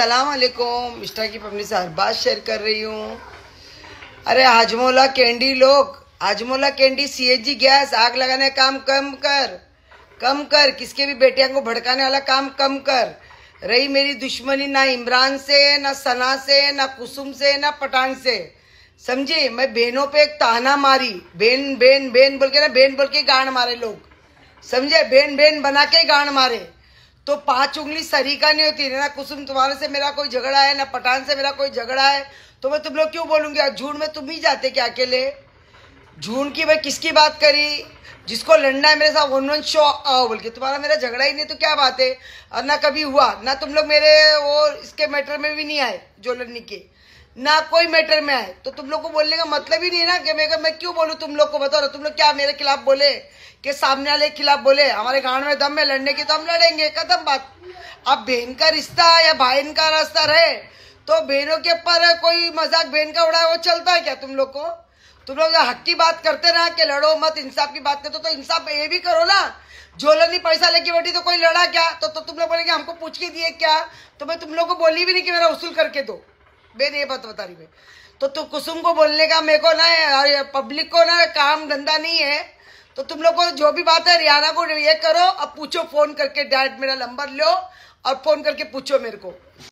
असलकुम मिस्टा की अपनी से हर बात शेयर कर रही हूँ अरे हाजमोला कैंडी लोग हाजमोला कैंडी सीएनजी गैस आग लगाने काम कम कर कम कर किसके भी बेटिया को भड़काने वाला काम कम कर रही मेरी दुश्मनी ना इमरान से ना सना से ना कुसुम से ना पठान से समझे मैं बहनों पे एक ताना मारी बेन बेन बेन बोल के ना बेन बोल के गाड़ मारे लोग समझे बेन बेन बना के गाड़ मारे तो पांच उंगली सरीका नहीं होती है ना कुसुम तुम्हारे से मेरा कोई झगड़ा है ना पठान से मेरा कोई झगड़ा है तो मैं तुम लोग क्यों बोलूँगी झूठ में तुम ही जाते क्या अकेले झूठ की मैं किसकी बात करी जिसको लड़ना है मेरे साथ वन वन शो आओ बोल के तुम्हारा मेरा झगड़ा ही नहीं तो क्या बात है और ना कभी हुआ ना तुम लोग मेरे वो इसके मैटर में भी नहीं आए जो लड़ने के ना कोई मैटर में आए तो तुम लोग को बोलने का मतलब ही नहीं है ना कि मैं मैं क्यों बोलूँ तुम लोग को बताओ ना तुम लोग क्या मेरे खिलाफ बोले के सामने वाले के खिलाफ बोले हमारे गांड में दम में लड़ने की तो हम लड़ेंगे खत्म बात अब बहन का रिश्ता या बहन का रास्ता रहे तो बहनों के पर कोई मजाक बहन का उड़ा है वो चलता है क्या तुम लोग को तुम लोग हक की बात करते ना कि लड़ो मत इंसाफ की बात करते तो इंसाफ ये भी करो ना जोलनी पैसा लेके बैठी तो कोई लड़ा क्या तो, तो तुम लोग बोले हमको पूछ के दिए क्या तो मैं तुम लोग को बोली भी नहीं कि मेरा वसूल करके दो बेन ये बात बता रही मैं तो, तो कुसुम को बोलने का मेरे को ना पब्लिक को ना काम धंधा नहीं है तो तुम लोग को जो भी बात है रियाना को ये करो अब पूछो फोन करके डायरेक्ट मेरा नंबर लो और फोन करके पूछो मेरे को